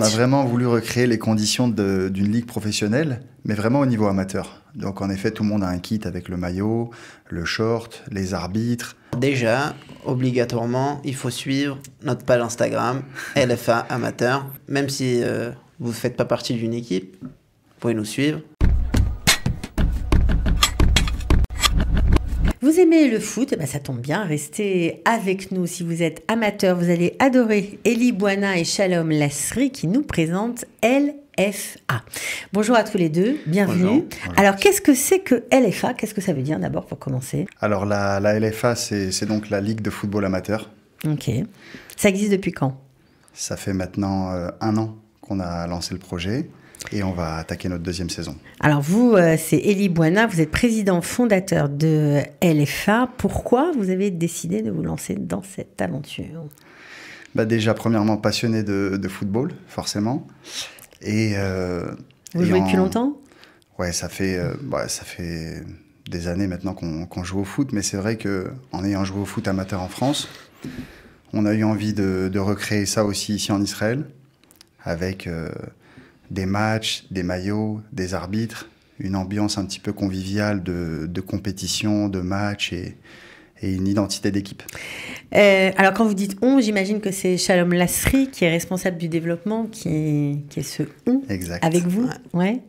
On a vraiment voulu recréer les conditions d'une ligue professionnelle, mais vraiment au niveau amateur. Donc en effet, tout le monde a un kit avec le maillot, le short, les arbitres. Déjà, obligatoirement, il faut suivre notre page Instagram, LFA Amateur. Même si euh, vous ne faites pas partie d'une équipe, vous pouvez nous suivre. Vous aimez le foot eh ben, Ça tombe bien, restez avec nous. Si vous êtes amateur, vous allez adorer Elie Boana et Shalom Lasserie qui nous présentent LFA. Bonjour à tous les deux, bienvenue. Alors qu'est-ce que c'est que LFA Qu'est-ce que ça veut dire d'abord pour commencer Alors la, LFA, c'est donc la Ligue de football amateur. Ok. Ça existe depuis quand Ça fait maintenant euh, un an qu'on a lancé le projet. Et on va attaquer notre deuxième saison. Alors vous, euh, c'est Elie Boina, vous êtes président fondateur de LFA. Pourquoi vous avez décidé de vous lancer dans cette aventure bah Déjà, premièrement, passionné de, football, forcément. Et, euh, vous jouez depuis longtemps Ouais, ça fait, euh, bah, ça fait des années maintenant qu'on joue au foot, mais c'est vrai qu'en ayant joué au foot amateur en France, on a eu envie de, recréer ça aussi ici en Israël, avec des matchs, des maillots, des arbitres, une ambiance un petit peu conviviale de, compétition, de match et, une identité d'équipe. Euh, alors quand vous dites on, j'imagine que c'est Shalom Lasri qui est responsable du développement, qui, qui est ce on avec vous. Ouais.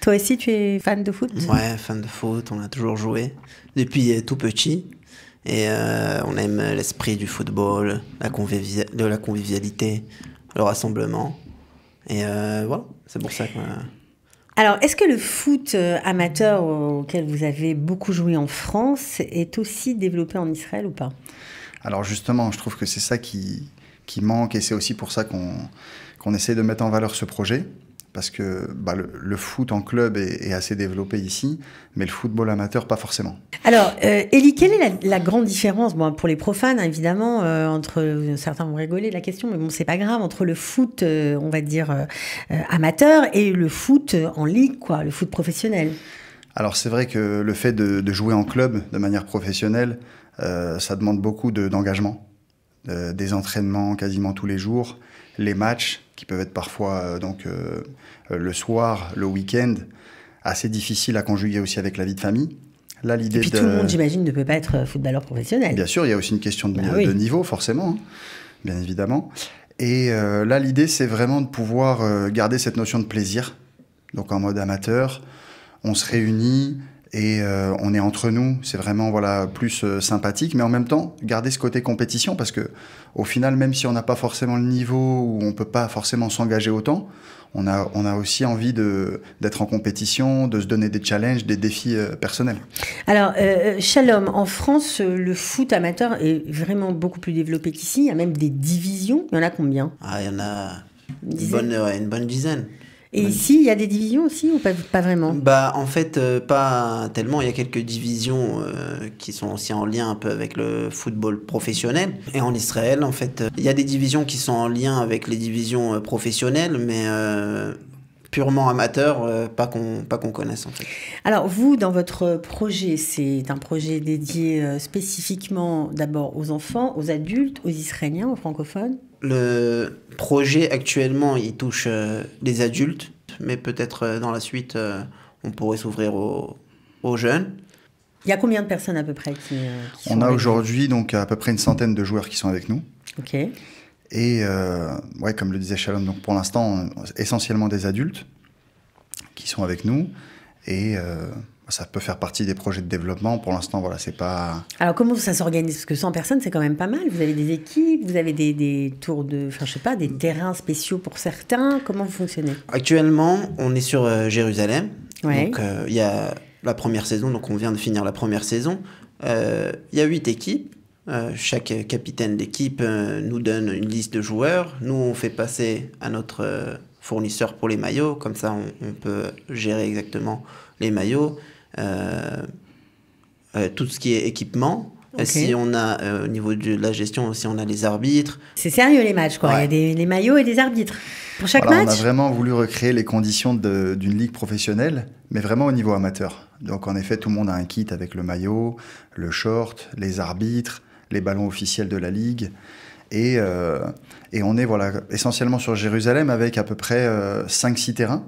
Toi aussi, tu es fan de foot Ouais, fan de foot, on a toujours joué depuis euh, tout petit. Et euh, on aime l'esprit du football, la de la convivialité, le rassemblement. Et euh, voilà, c'est pour ça euh, Alors, est-ce que le foot euh, amateur auquel vous avez beaucoup joué en France est aussi développé en Israël ou pas Alors justement, je trouve que c'est ça qui, manque et c'est aussi pour ça qu'on essaie de mettre en valeur ce projet parce que bah, le, foot en club est, assez développé ici, mais le football amateur, pas forcément. Alors, euh, Eli, quelle est la, grande différence, bon, pour les profanes hein, évidemment, euh, entre, certains vont rigoler la question, mais bon, c'est pas grave, entre le foot, euh, on va dire, euh, amateur et le foot en ligue, quoi, le foot professionnel alors c'est vrai que le fait de, jouer en club de manière professionnelle, ça demande beaucoup d'engagement. Euh, des entraînements quasiment tous les jours, les matchs qui peuvent être parfois euh, donc euh, le soir, le week-end, assez difficile à conjuguer aussi avec la vie de famille. Là, l'idée Et puis tout le monde, j'imagine, ne peut pas être footballeur professionnel. Bien sûr, il y a aussi une question de, bah niveau, forcément, hein, bien évidemment. Et là, l'idée, c'est vraiment de pouvoir garder cette notion de plaisir. Donc en mode amateur, on se réunit, et euh, on est entre nous. C'est vraiment voilà plus euh, sympathique, mais en même temps garder ce côté compétition parce que au final, même si on n'a pas forcément le niveau ou on peut pas forcément s'engager autant, on a on a aussi envie de d'être en compétition, de se donner des challenges, des défis euh, personnels. Alors, Shalom, en France, le foot amateur est vraiment beaucoup plus développé qu'ici. Il y a même des divisions. Il y en a combien Ah, il y en a une bonne, une bonne dizaine. Et ici, bah, il y a des divisions aussi ou pas, pas vraiment Bah en fait, euh, pas tellement. Il y a quelques divisions euh, qui sont aussi en lien un peu avec le football professionnel. Et en Israël, en fait, euh, il y a des divisions qui sont en lien avec les divisions professionnelles, mais purement amateurs, pas qu'on pas qu'on connaisse en fait. Alors vous, dans votre projet, c'est un projet dédié spécifiquement d'abord aux enfants, aux adultes, aux Israéliens, aux francophones le projet actuellement, il touche euh, les adultes, mais peut-être euh, dans la suite, euh, on pourrait s'ouvrir aux, jeunes. Il y a combien de personnes à peu près qui, On a aujourd'hui donc à peu près une centaine de joueurs qui sont avec nous. Ok. Et ouais, comme le disait Shalom, donc pour l'instant essentiellement des adultes qui sont avec nous et ça peut faire partie des projets de développement. Pour l'instant, voilà, c'est pas. Alors, comment ça s'organise Parce que 100 personnes, c'est quand même pas mal. Vous avez des équipes, vous avez des, tours de. Enfin, je sais pas, des terrains spéciaux pour certains. Comment vous fonctionnez Actuellement, on est sur euh, Jérusalem. Donc, euh, il y a la première saison, donc on vient de finir la première saison. Euh, il y a 8 équipes. chaque capitaine d'équipe nous donne une liste de joueurs. Nous, on fait passer à notre fournisseur pour les maillots. Comme ça, on peut gérer exactement les maillots. Euh, euh, tout ce qui est équipement. Euh, si on a, au niveau de la gestion, si on a les arbitres. C'est sérieux les matchs, quoi. Il y a des, les maillots et des arbitres. Pour chaque match. On a vraiment voulu recréer les conditions d'une ligue professionnelle, mais vraiment au niveau amateur. Donc en effet, tout le monde a un kit avec le maillot, le short, les arbitres, les ballons officiels de la ligue. Et, et on est voilà, essentiellement sur Jérusalem avec à peu près 5-6 terrains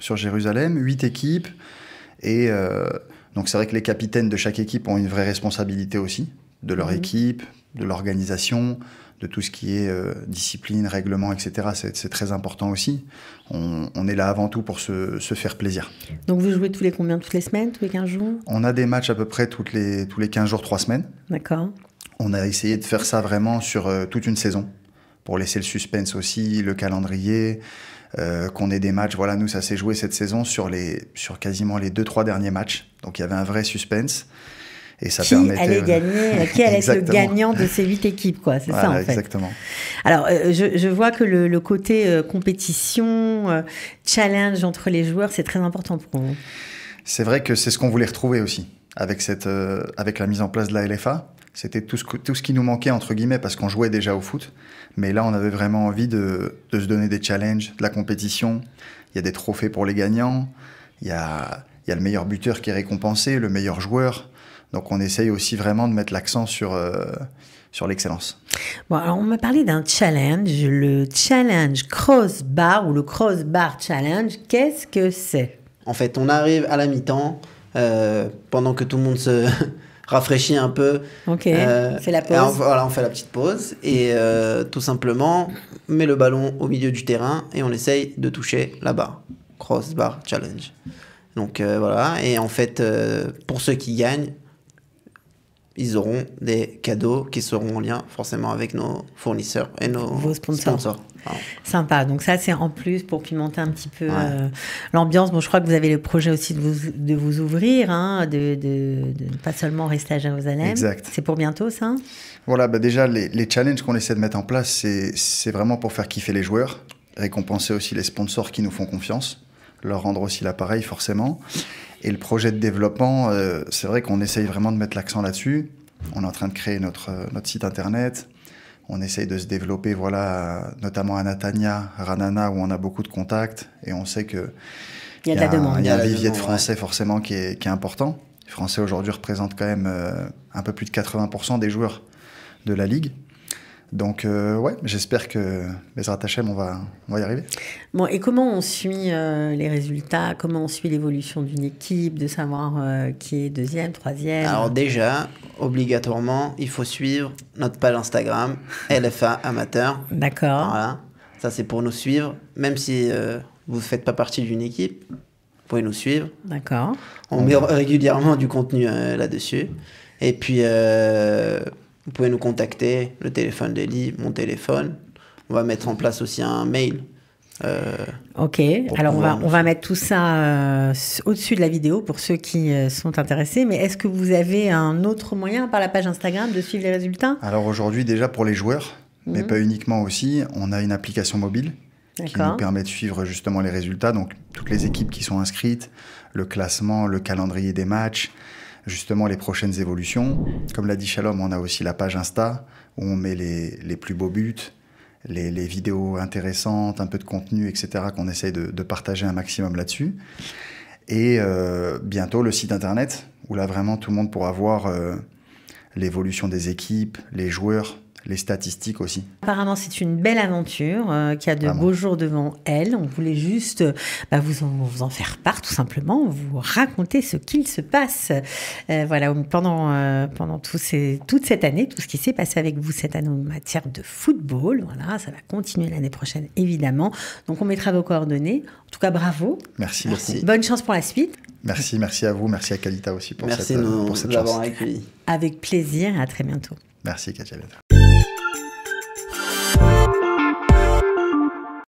sur Jérusalem, 8 équipes. Et euh, donc c'est vrai que les capitaines de chaque équipe ont une vraie responsabilité aussi, de leur mhm. équipe, de l'organisation, de tout ce qui est euh, discipline, règlement, etc. C'est très important aussi. On, est là avant tout pour se, faire plaisir. Donc vous jouez tous les combien Toutes les semaines Tous les 15 jours On a des matchs à peu près toutes les, tous les 15 jours, 3 semaines. D'accord. On a essayé de faire ça vraiment sur euh, toute une saison, pour laisser le suspense aussi, le calendrier. Euh, qu'on ait des matchs. Voilà, nous, ça s'est joué cette saison sur, les, sur quasiment les deux, trois derniers matchs. Donc il y avait un vrai suspense. Et ça qui permettait... allait gagner, euh, qui allait être le gagnant de ces huit équipes, quoi. C'est ça, en fait. Exactement. Alors, euh, je, vois que le, côté compétition, challenge entre les joueurs, c'est très important pour vous. C'est vrai que c'est ce qu'on voulait retrouver aussi avec, cette, avec la mise en place de la LFA. C'était tout ce, tout ce qui nous manquait, entre guillemets, parce qu'on jouait déjà au foot. Mais là, on avait vraiment envie de, de, se donner des challenges, de la compétition. Il y a des trophées pour les gagnants. Il y a, il y a le meilleur buteur qui est récompensé, le meilleur joueur. Donc, on essaye aussi vraiment de mettre l'accent sur, euh, sur l'excellence. Bon, alors on m'a parlé d'un challenge, le challenge crossbar ou le crossbar challenge. Qu'est-ce que c'est En fait, on arrive à la mi-temps, euh, pendant que tout le monde se rafraîchit un peu. Ok, euh, la On, voilà, on fait la petite pause et euh, tout simplement, on met le ballon au milieu du terrain et on essaye de toucher la barre. crossbar challenge. Donc euh, voilà, et en fait, pour ceux qui gagnent, ils auront des cadeaux qui seront en lien forcément avec nos fournisseurs et nos sponsors. Sympa. Donc ça, c'est en plus pour pimenter un petit peu euh, l'ambiance. Bon, je crois que vous avez le projet aussi de vous, de vous ouvrir, hein, de, de, pas seulement rester à Jérusalem. C'est pour bientôt, ça Voilà, bah déjà, les, les challenges qu'on essaie de mettre en place, c'est vraiment pour faire kiffer les joueurs, récompenser aussi les sponsors qui nous font confiance, leur rendre aussi l'appareil, forcément. Et le projet de développement, euh, c'est vrai qu'on essaye vraiment de mettre l'accent là-dessus. On est en train de créer notre, euh, notre site internet. On essaye de se développer, voilà, notamment à Natania, Ranana, où on a beaucoup de contacts. Et on sait que. Il y a, de la demande. Il y a un vivier de français, forcément, qui est, qui est, important. Les français, aujourd'hui, représentent quand même euh, un peu plus de 80% des joueurs de la Ligue. Donc, euh, ouais, j'espère que les Rattachés, on va, on va y arriver. Bon, et comment on suit euh, les résultats Comment on suit l'évolution d'une équipe De savoir euh, qui est deuxième, troisième Alors, déjà, obligatoirement, il faut suivre notre page Instagram, LFA Amateur. D'accord. Voilà. Ça, c'est pour nous suivre. Même si vous ne faites pas partie d'une équipe, vous pouvez nous suivre. D'accord. On met régulièrement du contenu là-dessus. Et puis. Vous pouvez nous contacter, le téléphone d'Eli, mon téléphone. On va mettre en place aussi un mail euh, ok, alors on va, on va mettre tout ça euh, au-dessus de la vidéo pour ceux qui euh, sont intéressés. Mais est-ce que vous avez un autre moyen par la page Instagram de suivre les résultats Alors aujourd'hui déjà pour les joueurs, mais mhm. pas uniquement aussi, on a une application mobile qui nous permet de suivre justement les résultats. Donc toutes les équipes qui sont inscrites, le classement, le calendrier des matchs justement les prochaines évolutions. Comme l'a dit Shalom, on a aussi la page Insta où on met les, plus beaux buts, les, vidéos intéressantes, un peu de contenu, etc., qu'on essaye de, partager un maximum là-dessus. Et euh, bientôt le site internet où là vraiment tout le monde pourra voir euh, l'évolution des équipes, les joueurs, les statistiques aussi. Apparemment, c'est une belle aventure euh, qui a de beaux jours devant elle. On voulait juste bah, vous, en, faire part, tout simplement, vous raconter ce qu'il se passe. Euh, voilà, pendant, euh, pendant toute cette année, tout ce qui s'est passé avec vous cette année en matière de football. Voilà, ça va continuer l'année prochaine, évidemment. Donc, on mettra vos coordonnées. En tout cas, bravo. Merci, merci. Bonne chance pour la suite. Merci, merci à vous. Merci à Kalita aussi pour cette, pour cette chance. Avec plaisir, à très bientôt. Merci, Katia.